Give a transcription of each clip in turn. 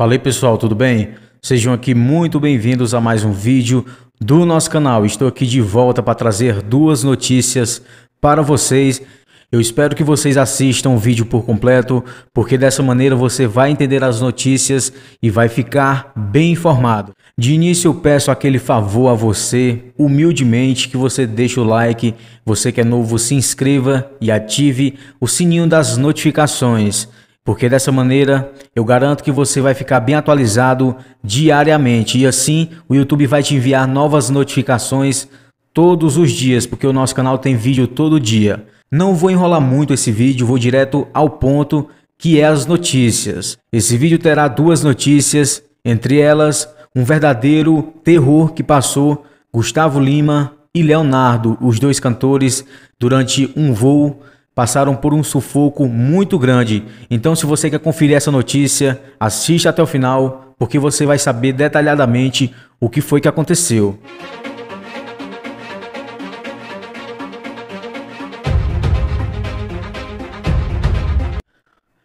Falei pessoal, tudo bem? Sejam aqui muito bem-vindos a mais um vídeo do nosso canal. Estou aqui de volta para trazer duas notícias para vocês. Eu espero que vocês assistam o vídeo por completo, porque dessa maneira você vai entender as notícias e vai ficar bem informado. De início eu peço aquele favor a você, humildemente, que você deixe o like, você que é novo se inscreva e ative o sininho das notificações porque dessa maneira eu garanto que você vai ficar bem atualizado diariamente e assim o YouTube vai te enviar novas notificações todos os dias, porque o nosso canal tem vídeo todo dia. Não vou enrolar muito esse vídeo, vou direto ao ponto que é as notícias. Esse vídeo terá duas notícias, entre elas um verdadeiro terror que passou Gustavo Lima e Leonardo, os dois cantores, durante um voo passaram por um sufoco muito grande. Então, se você quer conferir essa notícia, assista até o final, porque você vai saber detalhadamente o que foi que aconteceu.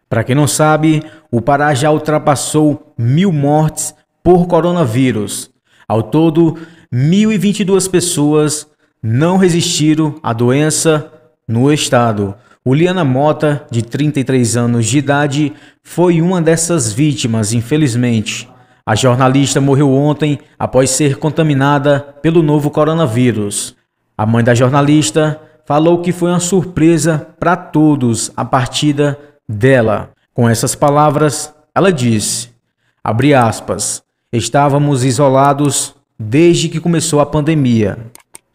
Para quem não sabe, o Pará já ultrapassou mil mortes por coronavírus. Ao todo, 1.022 pessoas não resistiram à doença no estado, Uliana Mota, de 33 anos de idade, foi uma dessas vítimas, infelizmente. A jornalista morreu ontem após ser contaminada pelo novo coronavírus. A mãe da jornalista falou que foi uma surpresa para todos a partida dela. Com essas palavras, ela disse: aspas, estávamos isolados desde que começou a pandemia.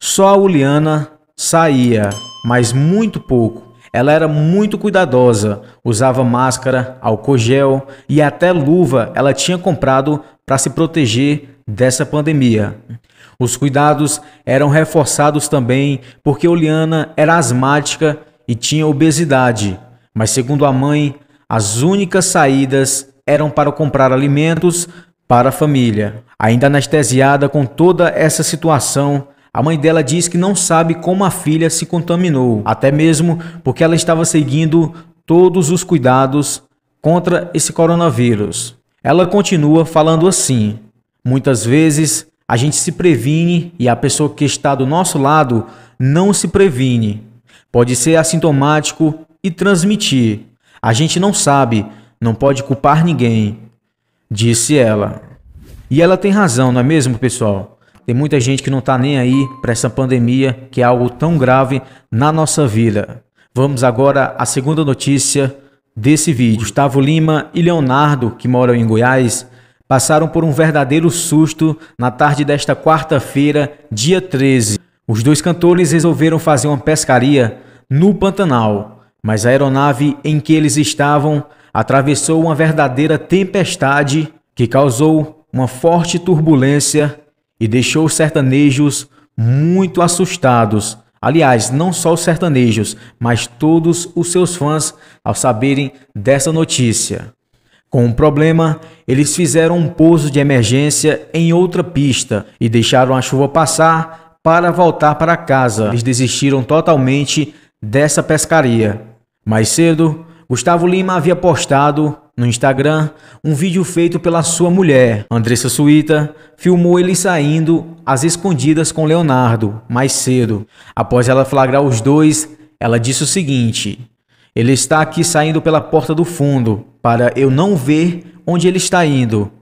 Só a Uliana saía mas muito pouco. Ela era muito cuidadosa, usava máscara, álcool gel e até luva ela tinha comprado para se proteger dessa pandemia. Os cuidados eram reforçados também porque Oliana era asmática e tinha obesidade, mas segundo a mãe, as únicas saídas eram para comprar alimentos para a família. Ainda anestesiada com toda essa situação, a mãe dela diz que não sabe como a filha se contaminou, até mesmo porque ela estava seguindo todos os cuidados contra esse coronavírus. Ela continua falando assim: muitas vezes a gente se previne e a pessoa que está do nosso lado não se previne. Pode ser assintomático e transmitir. A gente não sabe, não pode culpar ninguém, disse ela. E ela tem razão, não é mesmo, pessoal? Tem muita gente que não está nem aí para essa pandemia, que é algo tão grave na nossa vida. Vamos agora à segunda notícia desse vídeo. Gustavo Lima e Leonardo, que moram em Goiás, passaram por um verdadeiro susto na tarde desta quarta-feira, dia 13. Os dois cantores resolveram fazer uma pescaria no Pantanal, mas a aeronave em que eles estavam atravessou uma verdadeira tempestade que causou uma forte turbulência e deixou os sertanejos muito assustados. Aliás, não só os sertanejos, mas todos os seus fãs ao saberem dessa notícia. Com um problema, eles fizeram um pouso de emergência em outra pista e deixaram a chuva passar para voltar para casa. Eles desistiram totalmente dessa pescaria. Mais cedo, Gustavo Lima havia postado no Instagram, um vídeo feito pela sua mulher, Andressa Suíta, filmou ele saindo às escondidas com Leonardo mais cedo. Após ela flagrar os dois, ela disse o seguinte: Ele está aqui saindo pela porta do fundo, para eu não ver onde ele está indo.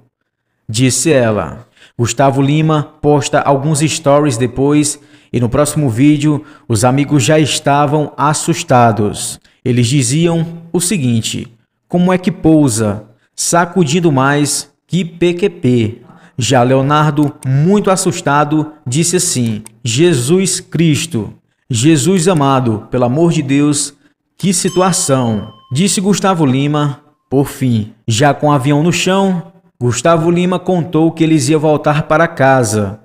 Disse ela. Gustavo Lima posta alguns stories depois e no próximo vídeo os amigos já estavam assustados. Eles diziam o seguinte: como é que pousa, sacudindo mais que PQP. Já Leonardo, muito assustado, disse assim: Jesus Cristo, Jesus amado, pelo amor de Deus, que situação! Disse Gustavo Lima, por fim. Já com o avião no chão, Gustavo Lima contou que eles iam voltar para casa.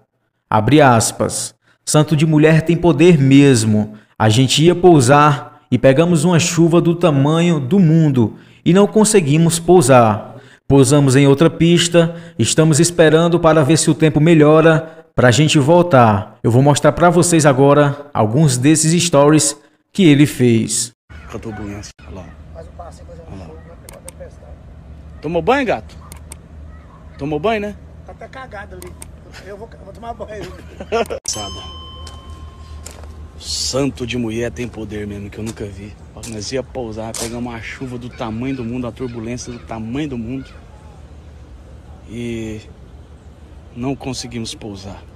Abre aspas. Santo de mulher tem poder mesmo. A gente ia pousar e pegamos uma chuva do tamanho do mundo e não conseguimos pousar. Pousamos em outra pista, estamos esperando para ver se o tempo melhora para a gente voltar. Eu vou mostrar para vocês agora alguns desses stories que ele fez. Tomou banho, gato? Tomou banho, né? Tá até cagado ali. Eu vou, eu vou tomar banho. Santo de mulher tem poder mesmo, que eu nunca vi. Nós ia pousar, pegar uma chuva do tamanho do mundo, a turbulência do tamanho do mundo. E não conseguimos pousar.